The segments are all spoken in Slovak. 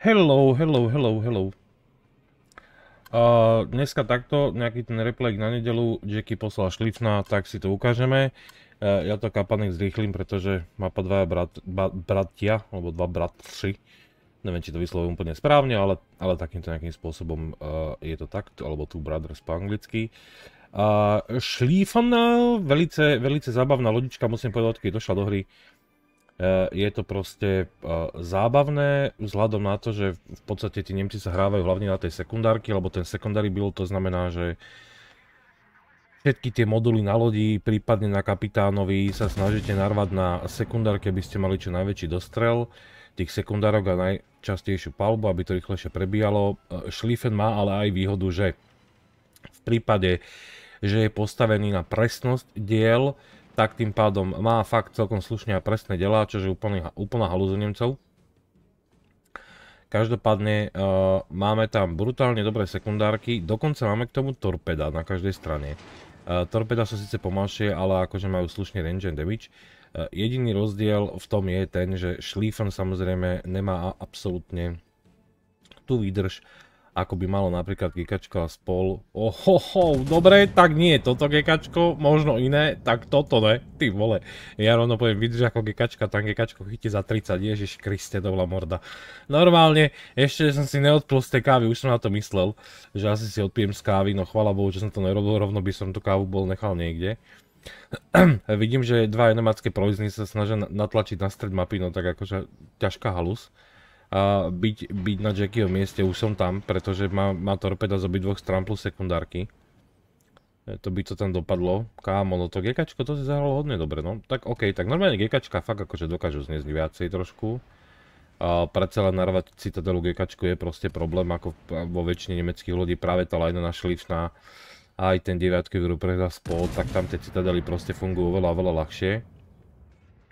Hello, hello, hello, hello. dneska takto, nejaký ten replay na nedelu, Jacky poslal šlifna, tak si to ukážeme. E, ja to kapanek zrýchlim, pretože má pa dva bratia, alebo dva bratři. Neviem, či to vyslovujem úplne správne, ale, takýmto nejakým spôsobom e, je to takto, alebo tu brothers po anglicky. Uh, velice, zabavná zábavná lodička, musím povedať, keď došla do hry, Eh, je to proste eh, zábavné vzhľadom na to, že v podstate tí Nemci sa hrávajú hlavne na tej sekundárky, lebo ten secondary build to znamená, že všetky tie moduly na lodi, prípadne na kapitánovi sa snažíte narvať na sekundárke, aby ste mali čo najväčší dostrel tých sekundárok a najčastejšiu palbu, aby to rýchlejšie prebíjalo. Eh, Schlieffen má ale aj výhodu, že v prípade, že je postavený na presnosť diel, tak tým pádom má fakt celkom slušne a presné delá, čože je úplne, úplná halúza Nemcov. Každopádne uh, máme tam brutálne dobré sekundárky, dokonca máme k tomu torpeda na každej strane. Uh, torpeda sú síce pomalšie, ale akože majú slušný range and damage. Uh, jediný rozdiel v tom je ten, že Schlieffen samozrejme nemá absolútne tú výdrž, ako by malo napríklad gekačko a spol. Ohoho, dobre, tak nie toto gekačko, možno iné, tak toto ne, ty vole. Ja rovno poviem, vydrž ako gekačka, tam gekačko chytí za 30, ježiš kriste, bola morda. Normálne, ešte som si neodpil z tej kávy, už som na to myslel, že asi si odpijem z kávy, no chvala bohu, že som to nerobil, rovno by som tú kávu bol nechal niekde. Vidím, že dva enemácké provizny sa snažia natlačiť na stred mapy, no tak akože ťažká halus byť, byť na Jackieho mieste, už som tam, pretože má, má torpeda z obidvoch strán plus sekundárky. E, to by to tam dopadlo. Kámo, no to gekačko to si zahralo hodne dobre, no. Tak okej, okay, tak normálne gekačka fakt akože dokážu zniesť viacej trošku. Uh, predsa len narvať citadelu gekačku je proste problém, ako vo väčšine nemeckých lodí práve tá lajna a aj ten 9 ktorú spol, tak tam tie citadely proste fungujú oveľa, oveľa ľahšie.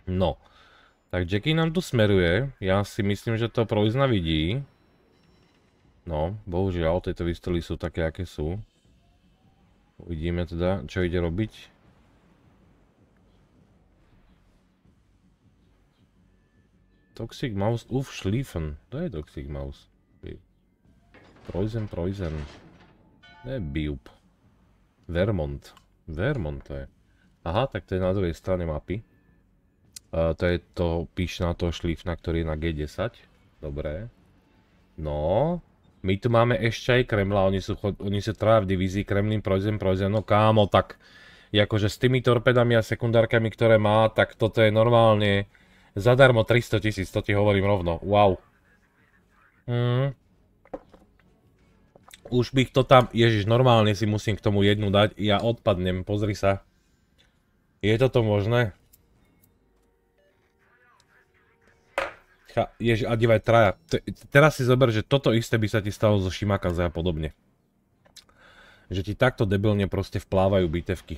No, tak Jackie nám tu smeruje. Ja si myslím, že to Proizna vidí. No, bohužiaľ, tieto výstrely sú také, aké sú. Uvidíme teda, čo ide robiť. Toxic Mouse Uf Schliefen. To je Toxic Mouse. Proizen, Proizen. To je Biup. Vermont. Vermont to je. Aha, tak to je na druhej strane mapy. E, to je to, píš na to šlifna, ktorý je na G10. Dobre. No. My tu máme ešte aj Kremla, oni, sú, oni sa trávajú v divízii, Kremlin projdem, projdem, no kámo, tak akože s tými torpedami a sekundárkami, ktoré má, tak toto je normálne zadarmo 300 tisíc, to ti hovorím rovno, wow. Mm. Už bych to tam, ježiš, normálne si musím k tomu jednu dať, ja odpadnem, pozri sa. Je toto možné? Šimáka, ježi, a divaj, traja. T- teraz si zober, že toto isté by sa ti stalo zo Šimáka a podobne. Že ti takto debilne proste vplávajú bitevky.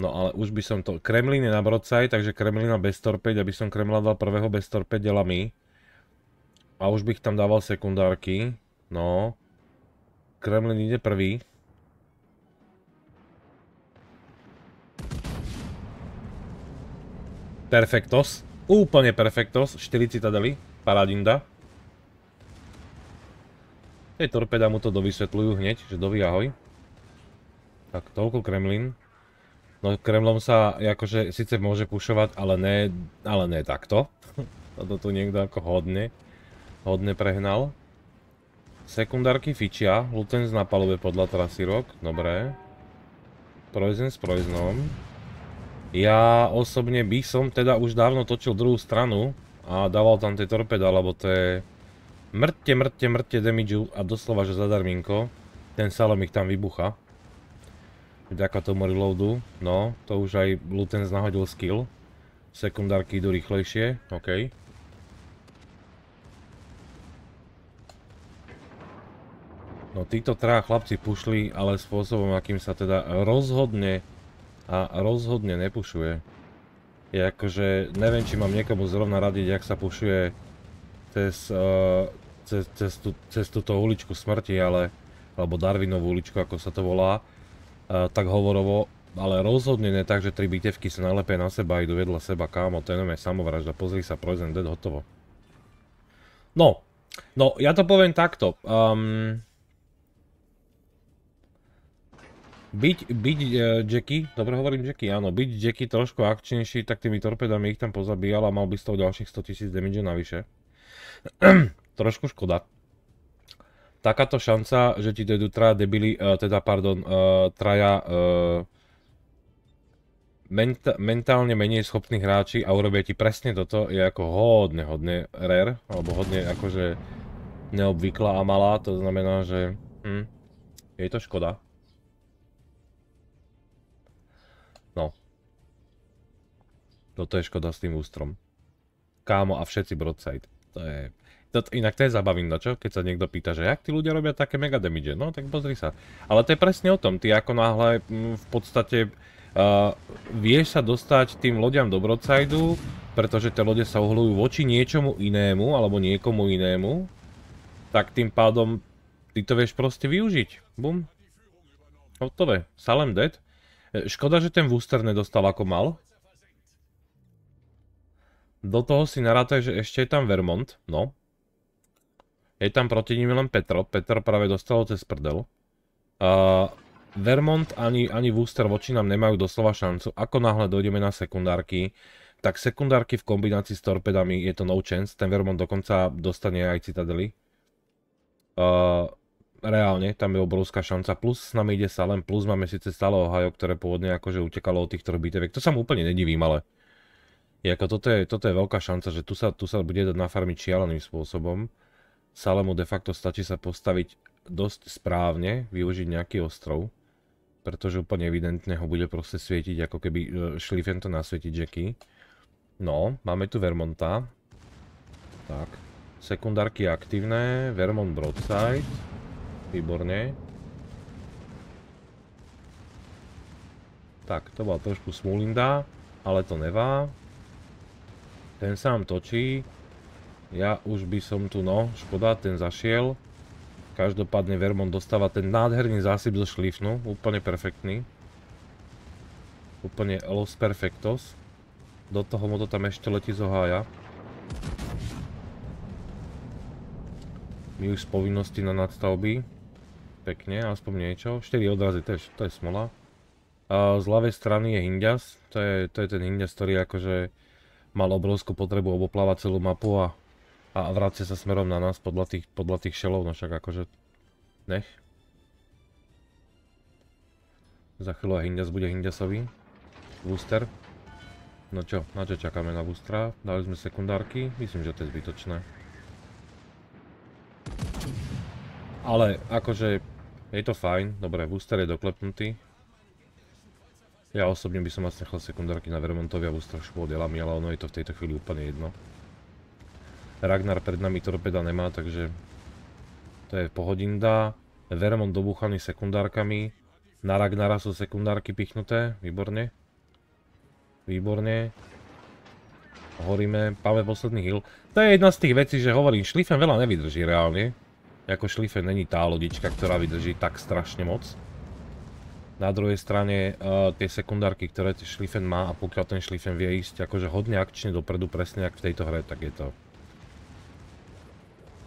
No ale už by som to... Kremlin je na Brodsaj, takže Kremlina bez torpeď, aby som Kremla dal prvého bez torpeď ale my. A už bych tam dával sekundárky. No. Kremlin ide prvý. Perfektos. Úplne perfektos. 4 citadely. Paradinda. Tej torpeda mu to dovysvetľujú hneď, že dovi ahoj. Tak, toľko Kremlin. No Kremlom sa akože síce môže pušovať, ale ne, ale ne takto. Toto tu niekto ako hodne, hodne prehnal. Sekundárky fičia, Lutens na palube podľa trasy rok, dobré. Projzen s proiznom. Ja osobne by som teda už dávno točil druhú stranu a dával tam tie torpeda, lebo to je mŕte, mŕte, mŕte damage a doslova, že zadarmínko. Ten salomik tam vybucha. Vďaka tomu reloadu. No, to už aj Lutens nahodil skill. Sekundárky idú rýchlejšie, okej. No títo traja chlapci pušli, ale spôsobom, akým sa teda rozhodne a rozhodne nepušuje. Je akože, neviem, či mám niekomu zrovna radiť, jak sa pušuje cez, uh, cez, cez, tú, cez túto uličku smrti, ale, alebo Darwinovú uličku, ako sa to volá, uh, tak hovorovo, ale rozhodne ne tak, že tri bitevky sa nalepia na seba a idú vedľa seba, kámo, to je samovražda, pozri sa, Poison Dead, hotovo. No, no, ja to poviem takto, um, Byť, byť uh, e, Jacky, dobre hovorím Jacky, áno, byť Jacky trošku akčnejší, tak tými torpedami ich tam pozabíjal a mal by z toho ďalších 100 000 damage navyše. trošku škoda. Takáto šanca, že ti dojdu traja debili, uh, teda pardon, uh, traja uh, ment- mentálne menej schopní hráči a urobia ti presne toto, je ako hodne, hodne rare, alebo hodne akože neobvyklá a malá, to znamená, že hm, je to škoda. Toto no je škoda s tým ústrom. Kámo a všetci broadside. To je... To, inak to je zabavím, čo? Keď sa niekto pýta, že jak tí ľudia robia také mega damage, no tak pozri sa. Ale to je presne o tom, ty ako náhle mm, v podstate uh, vieš sa dostať tým loďam do broadside pretože tie lode sa uhľujú voči niečomu inému alebo niekomu inému, tak tým pádom ty to vieš proste využiť. Bum. Hotové. Salem dead. E, škoda, že ten Wooster nedostal ako mal, do toho si narátaj, že ešte je tam Vermont, no. Je tam proti ním len Petro, Petro práve dostalo cez prdel. Uh, Vermont ani, ani Wooster voči nám nemajú doslova šancu. Ako náhle dojdeme na sekundárky, tak sekundárky v kombinácii s torpedami je to no chance. Ten Vermont dokonca dostane aj citadely. Uh, reálne, tam je obrovská šanca. Plus s nami ide Salem, plus máme síce stále Ohio, ktoré pôvodne akože utekalo od tých troch To sa mu úplne nedivím, ale ako toto, je, toto je veľká šanca, že tu sa, tu sa bude dať nafarmiť šialeným spôsobom. Salemu de facto stačí sa postaviť dosť správne, využiť nejaký ostrov, pretože úplne evidentne ho bude proste svietiť, ako keby e, šli to nasvietiť Jacky. No, máme tu Vermonta. Tak, sekundárky aktívne, Vermont Broadside, výborne. Tak, to bola trošku smulinda, ale to nevá. Ten sám točí. Ja už by som tu, no, škoda, ten zašiel. Každopádne Vermont dostáva ten nádherný zásyp zo šlifnu, úplne perfektný. Úplne los perfectos. Do toho mu to tam ešte letí zohája. My už z povinnosti na nadstavby. Pekne, aspoň niečo. 4 odrazy, to je, to je smola. A z ľavej strany je Hindias. To je, to je ten Hindias, ktorý akože mal obrovskú potrebu oboplávať celú mapu a, a vracia sa smerom na nás podľa tých, podľa tých šelov, no však akože nech. Za chvíľu aj Hindias bude Hindiasový. Booster. No čo, na čo čakáme na boostera? Dali sme sekundárky, myslím, že to je zbytočné. Ale akože je to fajn, dobre, booster je doklepnutý, ja osobne by som asi nechal sekundárky na Vermontovi a ustrašoval delami, ale ono je to v tejto chvíli úplne jedno. Ragnar pred nami torpeda nemá, takže to je pohodinda. Vermont dobúchaný sekundárkami. Na Ragnara sú sekundárky pichnuté, výborne. Výborne. Horíme, máme posledný hill. To je jedna z tých vecí, že hovorím, šlifen veľa nevydrží reálne. Ako šlifen není tá lodička, ktorá vydrží tak strašne moc. Na druhej strane eh, tie sekundárky, ktoré ten šlifen má a pokiaľ ten šlifen vie ísť akože hodne akčne dopredu, presne ak v tejto hre, tak je to.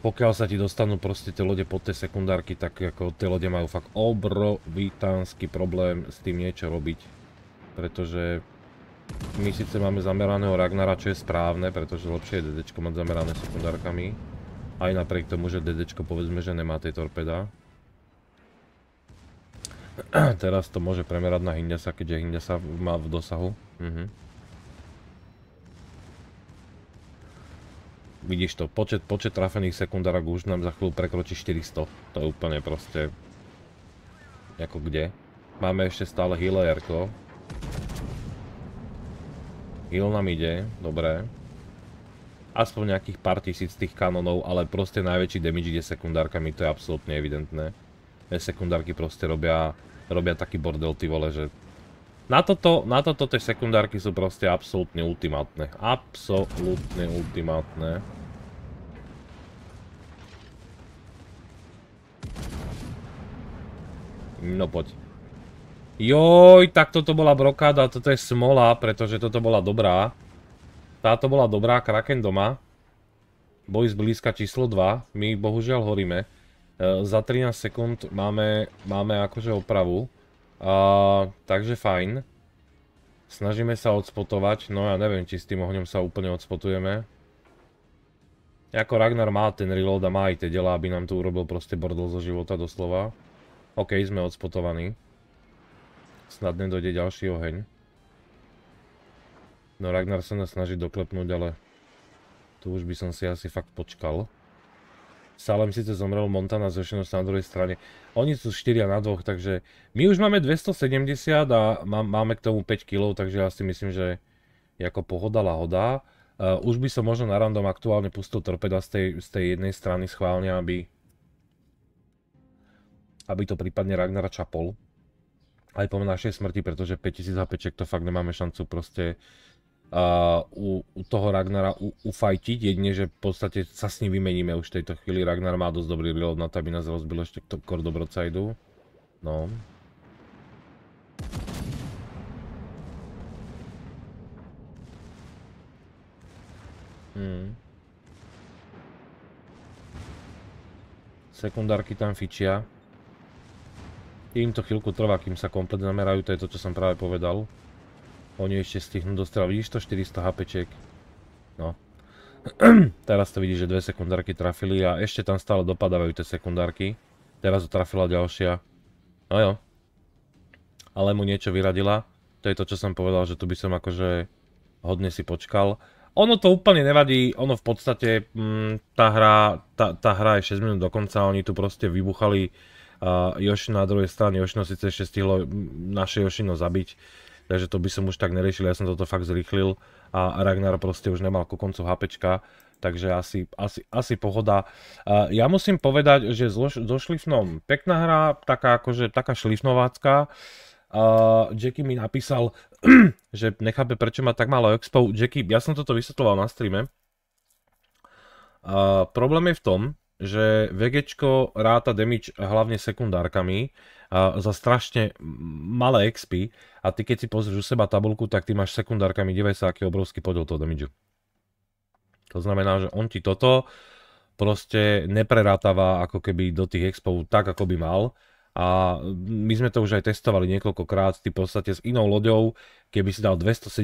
Pokiaľ sa ti dostanú proste tie lode pod tie sekundárky, tak ako tie lode majú fakt obrovitánsky problém s tým niečo robiť. Pretože my síce máme zameraného Ragnara, čo je správne, pretože lepšie je DD mať zamerané sekundárkami. Aj napriek tomu, že DDčko povedzme, že nemá tej torpeda. Teraz to môže premerať na Hindesa, keďže Hindesa má v dosahu. Mhm. Vidíš to, počet, počet trafených sekundárok už nám za chvíľu prekročí 400. To je úplne proste... Ako kde. Máme ešte stále healerko. Heal nám ide, dobre. Aspoň nejakých pár tisíc tých kanonov, ale proste najväčší damage ide sekundárkami, to je absolútne evidentné. E, sekundárky proste robia, robia taký bordel, ty vole, že na toto, na toto tie sekundárky sú proste absolútne ultimátne. Absolútne ultimátne. No poď. Joj, tak toto bola brokáda, toto je smola, pretože toto bola dobrá. Táto bola dobrá, Kraken doma. Boj zblízka číslo 2, my bohužiaľ horíme. Eh, za 13 sekúnd máme, máme akože opravu. A, takže fajn. Snažíme sa odspotovať, no ja neviem, či s tým ohňom sa úplne odspotujeme. Ako Ragnar má ten reload a má aj tie dela, aby nám tu urobil proste bordel zo života doslova. OK, sme odspotovaní. Snad nedojde ďalší oheň. No Ragnar sa nás snaží doklepnúť, ale tu už by som si asi fakt počkal. Salem síce zomrel, Montana z Zešenos na druhej strane. Oni sú 4 na 2, takže my už máme 270 a máme k tomu 5 kg, takže ja si myslím, že je ako pohoda lahoda. Eh, už by som možno na random aktuálne pustil torpeda z tej, jednej strany schválne, aby aby to prípadne Ragnara čapol aj po našej smrti, pretože 5000 HP, to fakt nemáme šancu proste uh, u, u toho Ragnara u, ufajtiť, jedne, že v podstate sa s ním vymeníme už v tejto chvíli. Ragnar má dosť dobrý reload na to, aby nás rozbil ešte k core dobrodsajdu. No. Hmm. Sekundárky tam fičia. Im to chvíľku trvá, kým sa komplet namerajú, to je to, čo som práve povedal. Oni ešte stihnú dostrel. Vidíš to? 400 HP. No. Teraz to vidíš, že dve sekundárky trafili a ešte tam stále dopadávajú tie sekundárky. Teraz ho trafila ďalšia. No jo. Ale mu niečo vyradila. To je to, čo som povedal, že tu by som akože hodne si počkal. Ono to úplne nevadí, ono v podstate mm, tá, hra, tá, hra je 6 minút dokonca, oni tu proste vybuchali uh, na druhej strane, Jošino síce ešte stihlo mm, naše Jošino zabiť, takže to by som už tak neriešil, ja som toto fakt zrýchlil a Ragnar proste už nemal ku koncu HPčka, takže asi, asi, asi pohoda. ja musím povedať, že so Šlifnom pekná hra, taká akože, taká šlifnovácká, Uh, Jackie mi napísal, že nechápe, prečo má tak málo expo. Jackie, ja som toto vysvetloval na streame. Uh, problém je v tom, že VGčko ráta damage hlavne sekundárkami za strašne malé XP a ty keď si pozrieš u seba tabulku, tak ty máš sekundárkami divaj sa aký obrovský podiel toho damage. To znamená, že on ti toto proste neprerátava ako keby do tých expov tak, ako by mal. A my sme to už aj testovali niekoľkokrát, ty v podstate s inou loďou, keby si dal 271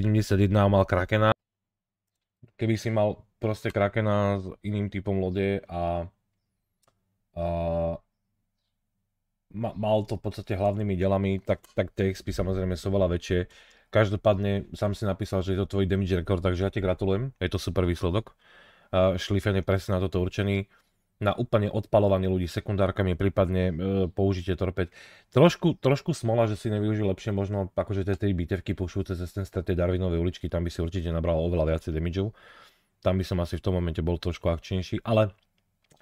a mal Krakena, keby si mal proste Krakena s iným typom lode a mal to v podstate hlavnými delami, tak, tak tie XP samozrejme sú veľa väčšie. Každopádne sám si napísal, že je to tvoj damage record, takže ja ti gratulujem, je to super výsledok. Uh, šlifen je presne na toto určený. Na úplne odpalovanie ľudí sekundárkami, prípadne uh, e, použite torpeď. Trošku, trošku smola, že si nevyužil lepšie možno akože tie tri bitevky pušujúce cez ten stred tej Darwinovej uličky, tam by si určite nabral oveľa viacej damageov. Tam by som asi v tom momente bol trošku akčnejší, ale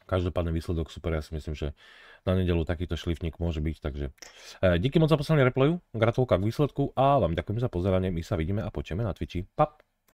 Každopádne výsledok super, ja si myslím, že na nedelu takýto šlifník môže byť, takže e, díky moc za poslanie replayu, gratulka k výsledku a vám ďakujem za pozeranie, my sa vidíme a počujeme na Twitchi. Pap!